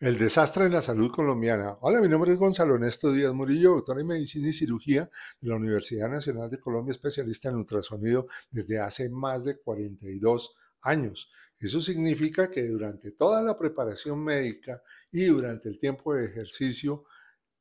El desastre en la salud colombiana. Hola, mi nombre es Gonzalo Ernesto Díaz Murillo, doctor en Medicina y Cirugía de la Universidad Nacional de Colombia, especialista en ultrasonido desde hace más de 42 años. Eso significa que durante toda la preparación médica y durante el tiempo de ejercicio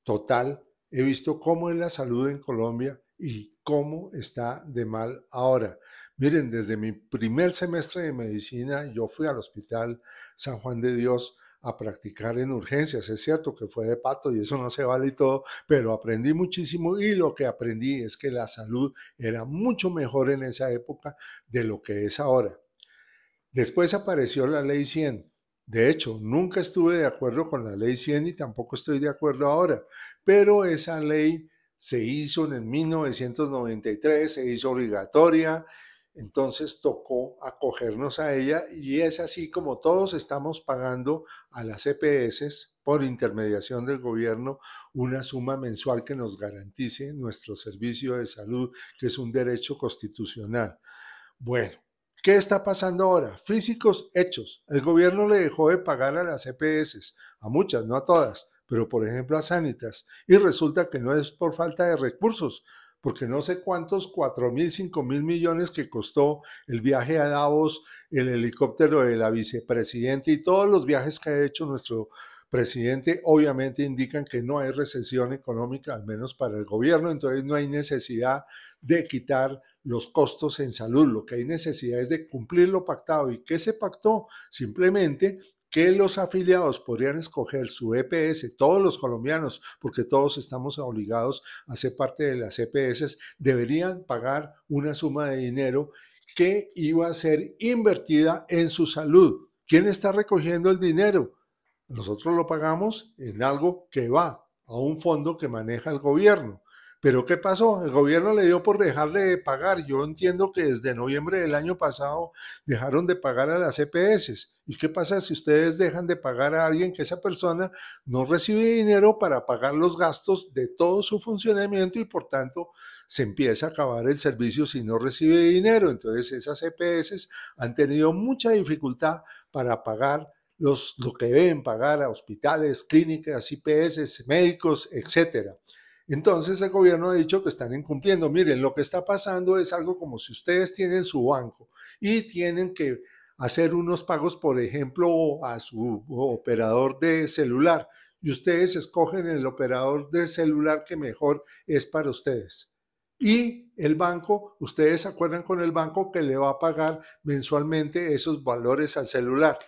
total, he visto cómo es la salud en Colombia y cómo está de mal ahora. Miren, desde mi primer semestre de medicina, yo fui al Hospital San Juan de Dios a practicar en urgencias. Es cierto que fue de pato y eso no se vale y todo, pero aprendí muchísimo y lo que aprendí es que la salud era mucho mejor en esa época de lo que es ahora. Después apareció la ley 100. De hecho, nunca estuve de acuerdo con la ley 100 y tampoco estoy de acuerdo ahora, pero esa ley se hizo en el 1993, se hizo obligatoria entonces tocó acogernos a ella y es así como todos estamos pagando a las EPS por intermediación del gobierno una suma mensual que nos garantice nuestro servicio de salud, que es un derecho constitucional. Bueno, ¿Qué está pasando ahora? Físicos hechos. El gobierno le dejó de pagar a las EPS, a muchas, no a todas, pero por ejemplo a Sanitas, y resulta que no es por falta de recursos, porque no sé cuántos, cuatro mil, cinco mil millones que costó el viaje a Davos, el helicóptero de la vicepresidenta y todos los viajes que ha hecho nuestro presidente, obviamente indican que no hay recesión económica, al menos para el gobierno, entonces no hay necesidad de quitar los costos en salud. Lo que hay necesidad es de cumplir lo pactado. ¿Y qué se pactó? Simplemente que los afiliados podrían escoger su EPS, todos los colombianos, porque todos estamos obligados a ser parte de las EPS, deberían pagar una suma de dinero que iba a ser invertida en su salud. ¿Quién está recogiendo el dinero? Nosotros lo pagamos en algo que va a un fondo que maneja el gobierno. Pero ¿qué pasó? El gobierno le dio por dejarle de pagar. Yo entiendo que desde noviembre del año pasado dejaron de pagar a las EPS. ¿Y qué pasa si ustedes dejan de pagar a alguien que esa persona no recibe dinero para pagar los gastos de todo su funcionamiento y por tanto se empieza a acabar el servicio si no recibe dinero? Entonces esas EPS han tenido mucha dificultad para pagar los, lo que deben pagar a hospitales, clínicas, IPS, médicos, etcétera. Entonces el gobierno ha dicho que están incumpliendo. Miren, lo que está pasando es algo como si ustedes tienen su banco y tienen que hacer unos pagos, por ejemplo, a su operador de celular y ustedes escogen el operador de celular que mejor es para ustedes. Y el banco, ustedes acuerdan con el banco que le va a pagar mensualmente esos valores al celular.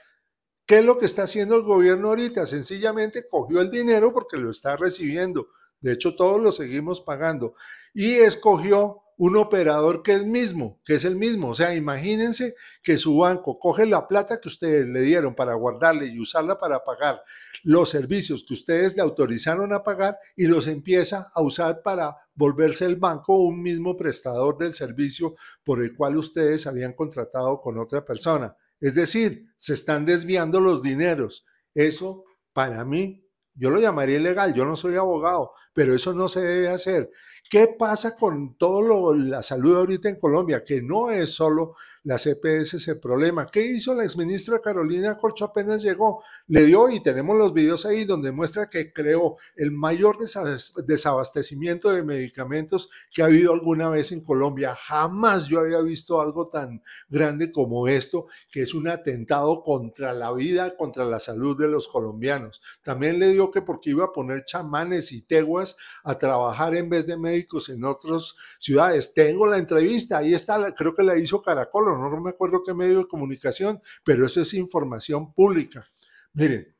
¿Qué es lo que está haciendo el gobierno ahorita? Sencillamente cogió el dinero porque lo está recibiendo de hecho, todos lo seguimos pagando. Y escogió un operador que es mismo, que es el mismo. O sea, imagínense que su banco coge la plata que ustedes le dieron para guardarle y usarla para pagar los servicios que ustedes le autorizaron a pagar y los empieza a usar para volverse el banco un mismo prestador del servicio por el cual ustedes habían contratado con otra persona. Es decir, se están desviando los dineros. Eso para mí yo lo llamaría ilegal, yo no soy abogado, pero eso no se debe hacer. ¿Qué pasa con todo lo, la salud ahorita en Colombia? Que no es solo la cps e ese problema. ¿Qué hizo la exministra Carolina Corcho apenas llegó? Le dio, y tenemos los videos ahí donde muestra que creó el mayor desabastecimiento de medicamentos que ha habido alguna vez en Colombia. Jamás yo había visto algo tan grande como esto, que es un atentado contra la vida, contra la salud de los colombianos. También le dio que porque iba a poner chamanes y teguas a trabajar en vez de medicamentos médicos en otras ciudades. Tengo la entrevista, ahí está, creo que la hizo Caracol, no me acuerdo qué medio de comunicación, pero eso es información pública. Miren,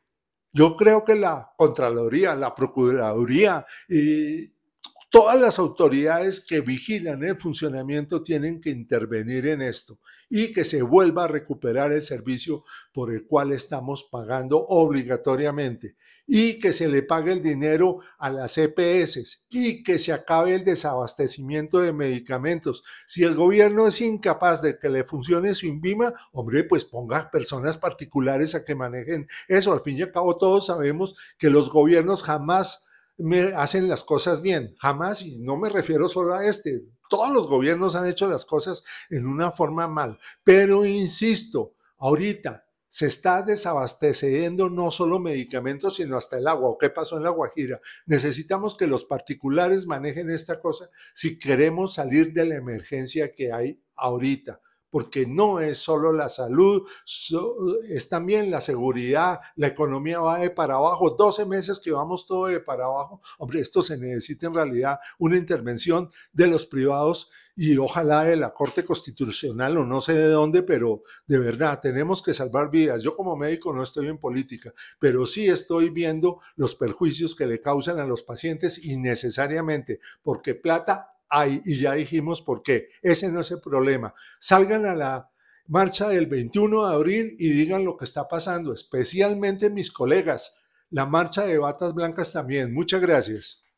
yo creo que la Contraloría, la Procuraduría y todas las autoridades que vigilan el funcionamiento tienen que intervenir en esto y que se vuelva a recuperar el servicio por el cual estamos pagando obligatoriamente y que se le pague el dinero a las EPS y que se acabe el desabastecimiento de medicamentos. Si el gobierno es incapaz de que le funcione su INVIMA, hombre, pues ponga personas particulares a que manejen eso. Al fin y al cabo todos sabemos que los gobiernos jamás me hacen las cosas bien. Jamás, y no me refiero solo a este, todos los gobiernos han hecho las cosas en una forma mal. Pero insisto, ahorita se está desabasteciendo no solo medicamentos, sino hasta el agua. qué pasó en la Guajira? Necesitamos que los particulares manejen esta cosa si queremos salir de la emergencia que hay ahorita porque no es solo la salud, es también la seguridad, la economía va de para abajo, 12 meses que vamos todo de para abajo. Hombre, esto se necesita en realidad una intervención de los privados y ojalá de la Corte Constitucional o no sé de dónde, pero de verdad tenemos que salvar vidas. Yo como médico no estoy en política, pero sí estoy viendo los perjuicios que le causan a los pacientes innecesariamente, porque plata y ya dijimos por qué. Ese no es el problema. Salgan a la marcha del 21 de abril y digan lo que está pasando, especialmente mis colegas. La marcha de batas blancas también. Muchas gracias.